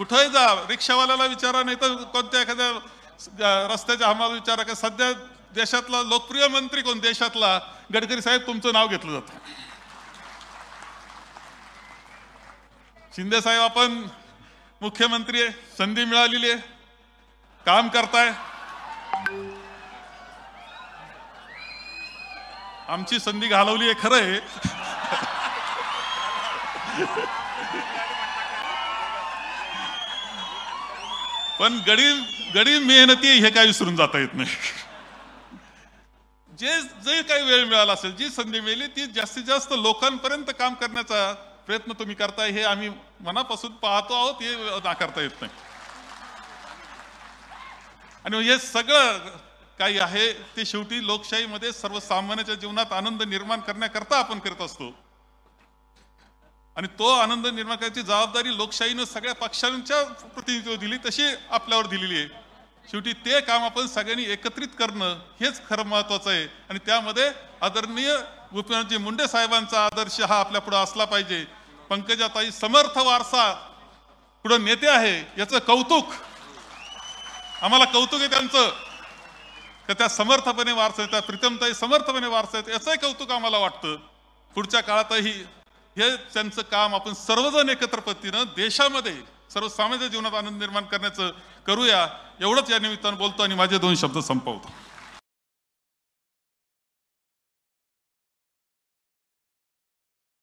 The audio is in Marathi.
कुठंही जा रिक्षावाल्याला विचारा नाही तर कोणत्या एखाद्या रस्त्याच्या आम्हाला विचारा का सध्या देशातला लोकप्रिय मंत्री कोण देशातला गडकरी साहेब तुमचं नाव घेतलं जातं शिंदे साहेब आपण मुख्यमंत्री आहे संधी मिळालेली आहे काम करताय आमची संधी घालवली आहे खरं आहे पण गडील गडील मेहनती हे काय विसरून जाता येत नाही जे जे काही वेळ मिळाला असेल जी संधी मिळाली ती जास्तीत जास्त लोकांपर्यंत काम करण्याचा प्रयत्न तुम्ही करताय हे आम्ही मनापासून पाहतो आहोत हे नाकारता येत नाही आणि हे सगळं काही आहे ते शेवटी लोकशाहीमध्ये सर्वसामान्याच्या जीवनात आनंद निर्माण करण्याकरता आपण करत असतो आणि तो आनंद निर्माण करण्याची जबाबदारी लोकशाहीनं सगळ्या पक्षांच्या प्रतिनिधित्व दिली तशी आपल्यावर दिलेली आहे शेवटी ते काम आपण सगळ्यांनी एकत्रित करणं हेच खरं महत्त्वाचं आहे आणि त्यामध्ये आदरणीय गोपीनाथजी मुंडे साहेबांचा आदर्श हा आपल्या पुढे असला पाहिजे पंकजाताई समर्थ वारसा पुढं नेते आहे याचं कौतुक आम्हाला कौतुक आहे त्यांचं का त्या समर्थपणे वारसा त्या प्रीतमताई समर्थपणे वारसा आहेत याचंही कौतुक आम्हाला वाटतं पुढच्या काळातही हे त्यांचं काम आपण सर्वजण एकत्र पद्धतीनं देशामध्ये सर्वसामान्य जीवनात आनंद निर्माण करण्याचं करूया एवढंच या निमित्तानं बोलतो आणि माझे दोन शब्द संपवतो